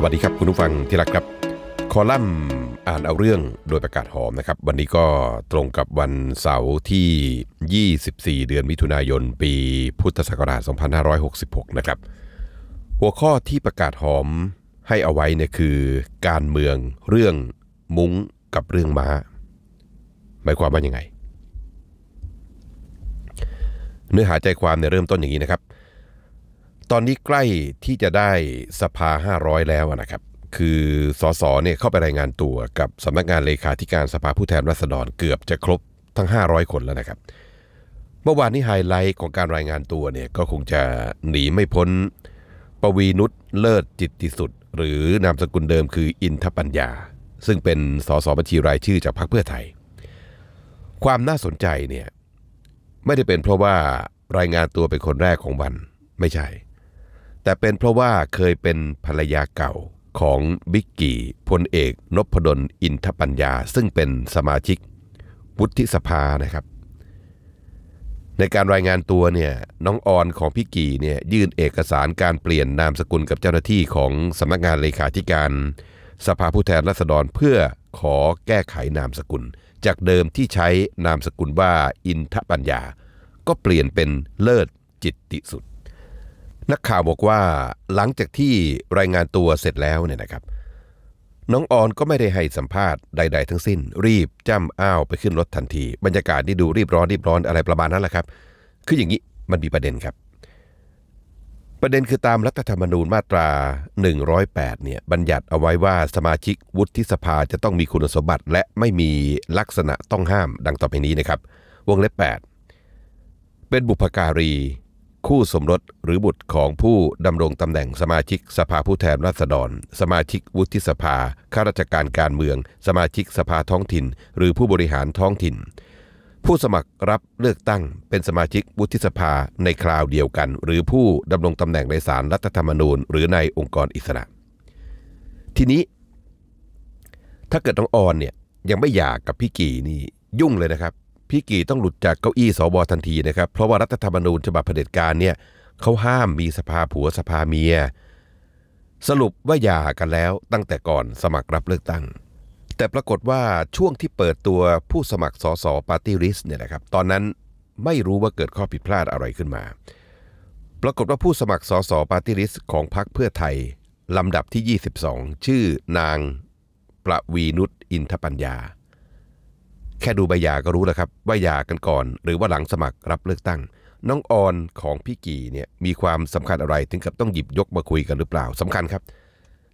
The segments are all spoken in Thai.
สวัสดีครับคุณผู้ฟังที่รักครับคอลัมน์อ่านเอาเรื่องโดยประกาศหอมนะครับ วันนี้ก็ตรงกับวันเสาร์ที่ 24 เดือนมิถุนายน ปีพุทธศักราช 2566 นะครับ หัวข้อที่ประกาศหอมให้เอาไว้เนี่ยคือ การเมืองเรื่องมุ้งกับเรื่องม้าหมายความว่ายังไงเนื้อหาใจความเนี่ยเริ่มต้นอย่างนี้นะครับตอนนี้ใกล้ที่จะได้สภา 500 แล้วนะครับ คือ สส เนี่ย เข้าไปรายงานตัวกับสำนักงานเลขาธิการสภาผู้แทนราษฎรเกือบจะครบทั้ง 500 คนแล้วนะครับ เมื่อวานนี้ไฮไลท์ของการรายงานตัวเนี่ยก็คงจะหนีไม่พ้นปวีนุช เลิศจิตติสุดหรือนามสกุลเดิมคืออินทปัญญา ซึ่งเป็นสสบัญชีรายชื่อจากพรรคเพื่อไทย ความน่าสนใจเนี่ยไม่ได้เป็นเพราะว่ารายงานตัวเป็นคนแรกของวันไม่ใช่แต่เป็นเพราะว่าเคยเป็นภรรยาเก่าของบิ๊กกี้พลเอกนพดลอินทปัญญาซึ่งเป็นสมาชิก วุฒิสภานะครับ ในการรายงานตัวเนี่ยน้องออนของพี่กีเนี่ยยื่นเอกสารการเปลี่ยนนามสกุลกับเจ้าหน้าที่ของสำนักงานเลขาธิการ สภาผู้แทนราษฎรเพื่อขอแก้ไขนามสกุล จากเดิมที่ใช้นามสกุลว่าอินทปัญญา ก็เปลี่ยนเป็นเลิศจิตติสุดนักข่าวบอกว่าหลังจากที่รายงานตัวเสร็จแล้วเนี่ยนะครับน้องออนก็ไม่ได้ให้สัมภาษณ์ใด ๆ ทั้งสิ้น รีบจ้ำอ้าวไปขึ้นรถทันทีบรรยากาศนี่ดูรีบร้อนรีบร้อนอะไรประมาณนั้นแหละครับ คืออย่างนี้มันมีประเด็นครับ ประเด็นคือตามรัฐธรรมนูญมาตรา 108เนี่ยบัญญัติเอาไว้ว่าสมาชิกวุฒิสภาจะต้องมีคุณสมบัติ และไม่มีลักษณะต้องห้ามดังต่อไปนี้นะครับ วงเล็บ 8 เป็นบุพการีคู่สมรสหรือบุตรของผู้ดำรงตำแหน่งสมาชิกสภาผู้แทนราษฎร สมาชิกวุฒิสภาข้าราชการการเมือง สมาชิกสภาท้องถิ่น หรือผู้บริหารท้องถิ่น ผู้สมัครรับเลือกตั้งเป็นสมาชิกวุฒิสภาในคราวเดียวกัน หรือผู้ดำรงตำแหน่งในศาลรรัฐธรรมนูญ หรือในองค์กรอิสระ ทีนี้ ถ้าเกิดน้องออนเนี่ยยังไม่อยากกับพี่กี่นี่ยุ่งเลยนะครับพี่กีต้องหลุดจากเก้าอี้สวทันทีนะครับเพราะว่ารัฐธรรมนูญฉบับเผด็จการเนี่ยเขาห้ามมีสภาผัวสภาเมีย สรุปว่าหย่ากันแล้วตั้งแต่ก่อนสมัครรับเลือกตั้ง แต่ปรากฏว่าช่วงที่เปิดตัวผู้สมัครสสปาร์ตี้ลิสเนี่ยนะครับตอนนั้นไม่รู้ว่าเกิดข้อผิดพลาดอะไรขึ้นมาปรากฏว่าผู้สมัครสสปาร์ตี้ลิสของพรรคเพื่อไทยลำดับที่ 22 ชื่อนางประวีนุชอินทปัญญาแค่ดูใบหย่าก็รู้แล้วครับว่าหย่ากันก่อน หรือว่าหลังสมัครรับเลือกตั้ง น้องออนของพี่กีเนี่ยมีความสำคัญอะไรถึงกับต้องหยิบยกมาคุยกันหรือเปล่าสำคัญครับ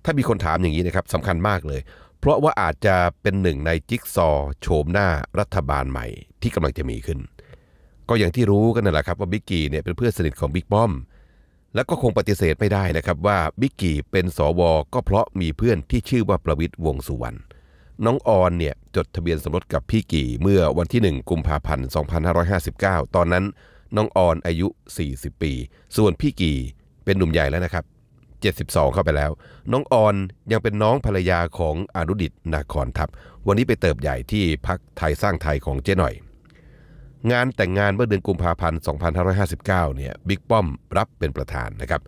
ถ้ามีคนถามอย่างนี้นะครับสำคัญมากเลย เพราะว่าอาจจะเป็นหนึ่งในจิ๊กซอโฉมหน้ารัฐบาลใหม่ ที่กำลังจะมีขึ้น ก็อย่างที่รู้กันนั่นแหละครับว่าบิ๊กกีเนี่ยเป็นเพื่อนสนิทของบิ๊กป้อมและก็คงปฏิเสธไม่ได้นะครับว่าบิ๊กกีเป็นสว ก็เพราะมีเพื่อนที่ชื่อว่าประวิทย์วงสุวรรณน้องออนเนี่ยจดทะเบียนสมรสกับพี่กี่เมื่อวันที่ 1 กุมภาพันธ์2559 ตอนนั้น น้องออนอายุ 40 ปี ส่วนพี่กี่เป็นหนุ่มใหญ่แล้วนะครับ 72 เข้าไปแล้ว น้องออนยังเป็นน้องภรรยาของอนุดิตนาคอนทับวันนี้ไปเติบใหญ่ที่พักไทยสร้างไทยของเจ๊หน่อย งานแต่งงานเมื่อเดือนกุมภาพันธ์2559เนี่ยบิ๊กป้อม รับเป็นประธานนะครับ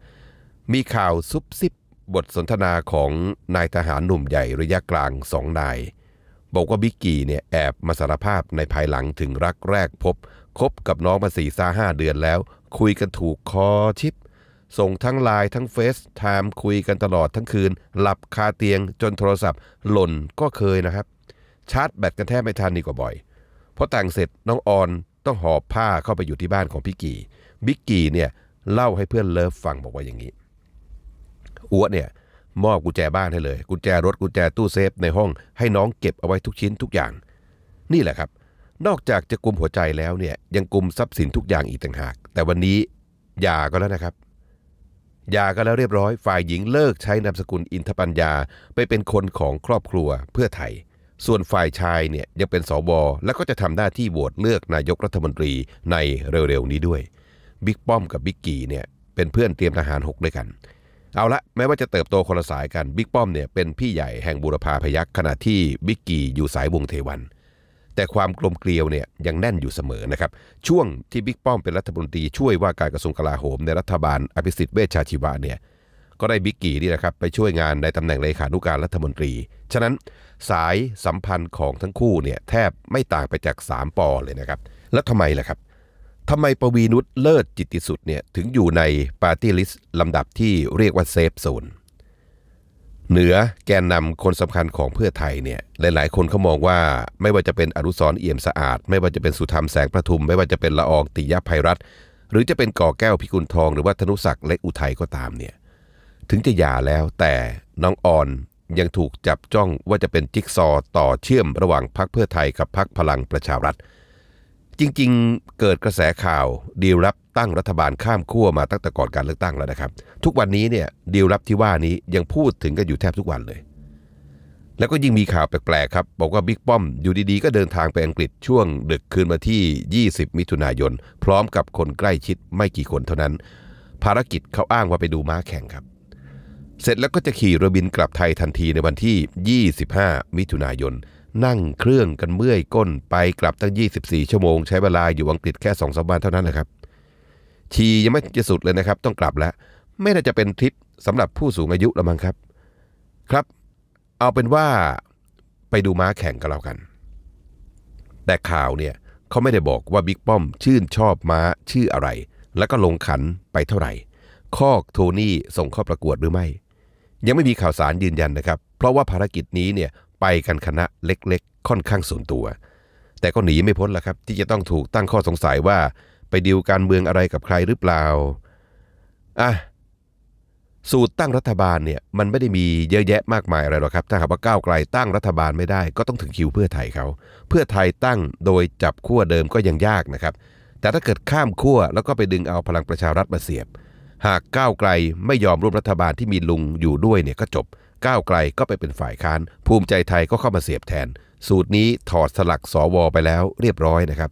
มีข่าวซุบซิบบทสนทนาของนายทหารหนุ่มใหญ่ ระยะกลางสองนายบอกว่าบิ๊กกี้เนี่ยแอบมาสารภาพในภายหลังถึงรักแรกพบคบกับน้องมาสี่ซาห้าเดือนแล้ว คุยกันถูกคอชิป ส่งทั้งไลน์ทั้งเฟซไทม์คุยกันตลอดทั้งคืน หลับคาเตียงจนโทรศัพท์หล่นก็เคยนะครับ ชาร์จแบตกันแทบไม่ทันดีกว่าบ่อยพอแต่งเสร็จน้องออน ต้องหอบผ้าเข้าไปอยู่ที่บ้านของพี่กีบิ๊กกี้เนี่ยเล่าให้เพื่อนเลิฟฟังบอกว่าอย่างนี้อ้วเนี่ยมอบกุญแจบ้านให้เลย กุญแจรถกุญแจตู้เซฟในห้องให้น้องเก็บเอาไว้ทุกชิ้นทุกอย่าง นี่แหละครับ นอกจากจะกลุมหัวใจแล้วเนี่ย ยังกลุมทรัพย์สินทุกอย่างอีกต่างหาก แต่วันนี้ยาก็แล้วนะครับยาก็แล้วเรียบร้อยฝ่ายหญิงเลิกใช้นามสกุลอินทปัญญาไปเป็นคนของครอบครัวเพื่อไทยส่วนฝ่ายชายเนี่ยยังเป็นสวแล้วก็จะทำหน้าที่โหวตเลือกนายกรัฐมนตรีในเร็วๆนี้ด้วยบิ๊กป้อมกับบิ๊กกีเนี่ยเป็นเพื่อนเตรียมทหารหกด้วยกันเอาละแม้ว่าจะเติบโตคนละสายกันบิ๊กป้อมเนี่ยเป็นพี่ใหญ่แห่งบูรพาพยักขณะที่บิ๊กกีอยู่สายวงเทวัน แต่ความกลมเกลียวเนี่ยยังแน่นอยู่เสมอนะครับ ช่วงที่บิ๊กป้อมเป็นรัฐมนตรีช่วยว่าการกระทรวงกลาโหม ในรัฐบาลอภิสิทธิ์เวชชาชีวะเนี่ยก็ได้บิ๊กกี้นี่นะครับไปช่วยงานในตำแหน่งเลขานุการรัฐมนตรีฉะนั้นสายสัมพันธ์ของทั้งคู่เนี่ยแทบไม่ต่างไปจาก 3ปอเลยนะครับแล้วทำไมล่ะครับทำไมปวีนุชเลิศจิตติสุดเนี่ยถึงอยู่ในปาร์ตี้ลิสต์ลำดับที่เรียกว่าเซฟโซนเหนือแกนนำคนสำคัญของเพื่อไทยเนี่ยหลาย ๆ คนเขามองว่าไม่ว่าจะเป็นอนุสรเอี่ยมสะอาด ไม่ว่าจะเป็นสุธรรมแสงประทุม ไม่ว่าจะเป็นละอองติยภัยรัตหรือจะเป็นก่อแก้วพิกุลทองหรือว่าธนุศักดิ์เล็กอุทัยก็ตามเนี่ยถึงจะหย่าแล้วแต่น้องออนยังถูกจับจ้องว่าจะเป็นจิ๊กซอต่อเชื่อมระหว่างพักเพื่อไทยกับพักพลังประชารัฐจริงๆ เกิดกระแสข่าวดีลรับตั้งรัฐบาลข้ามขั้วมาตั้งแต่ก่อนการเลือกตั้งแล้วนะครับทุกวันนี้เนี่ยดีลรับที่ว่านี้ยังพูดถึงกันอยู่แทบทุกวันเลย แล้วก็ยิ่งมีข่าวแปลกๆครับบอกว่าบิ๊กป้อมอยู่ดีๆก็เดินทางไปอังกฤษช่วงดึกคืนมาที่ 20 มิถุนายน พร้อมกับคนใกล้ชิดไม่กี่คนเท่านั้น ภารกิจเขาอ้างว่าไปดูม้าแข่งครับ เสร็จแล้วก็จะขี่เรือบินกลับไทยทันทีในวันที่ 25 มิถุนายนนั่งเครื่องกันเมื่อยก้นไปกลับตั้ง 24 ชั่วโมง ใช้เวลาอยู่อังกฤษแค่สองสามวันเท่านั้นนะครับ ชียังไม่จะสุดเลยนะครับ ต้องกลับแล้ว ไม่ไ่้จะเป็นทริปสำหรับผู้สูงอายุละมั้งครับ ครับเอาเป็นว่าไปดูม้าแข่งกันแล้วกัน แต่ข่าวเนี่ยเขาไม่ได้บอกว่าบิ๊กป้อมชื่นชอบม้าชื่ออะไร แล้วก็ลงขันไปเท่าไหร่คอกโทนี่ส่งข้อประกวดหรือไม่ ยังไม่มีข่าวสารยืนยันนะครับ เพราะว่าภารกิจนี้เนี่ยไปกันคณะเล็กๆ ค่อนข้างส่วนตัว แต่ก็หนีไม่พ้นละครับ ที่จะต้องถูกตั้งข้อสงสัยว่าไปดีวการเมืองอะไรกับใครหรือเปล่าอ่ะสูตรตั้งรัฐบาลเนี่ยมันไม่ได้มีเยอะแยะมากมายอะไรหรอกครับ ถ้าหากว่าก้าวไกลตั้งรัฐบาลไม่ได้ก็ต้องถึงคิวเพื่อไทยเขาเพื่อไทยตั้งโดยจับขั้วเดิมก็ยังยากนะครับแต่ถ้าเกิดข้ามขั้วแล้วก็ไปดึงเอาพลังประชารัฐมาเสียบ หากก้าวไกลไม่ยอมร่วมรัฐบาลที่มีลุงอยู่ด้วยเนี่ยก็จบก้าวไกลก็ไปเป็นฝ่ายค้าน ภูมิใจไทยก็เข้ามาเสียบแทน สูตรนี้ถอดสลักสวไปแล้วเรียบร้อยนะครับ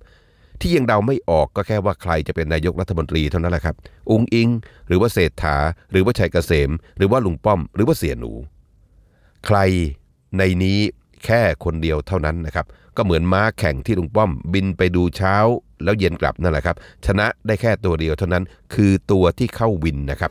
ที่ยังเดาไม่ออกก็แค่ว่าใครจะเป็นนายกรัฐมนตรีเท่านั้นแหละครับ อุงอิง หรือว่าเศรษฐา หรือว่าชัยเกษม หรือว่าลุงป้อม หรือว่าเสี่ยหนู ใครในนี้แค่คนเดียวเท่านั้นนะครับ ก็เหมือนม้าแข่งที่ลุงป้อมบินไปดูเช้าแล้วเย็นกลับนั่นแหละครับ ชนะได้แค่ตัวเดียวเท่านั้นคือตัวที่เข้าวินนะครับ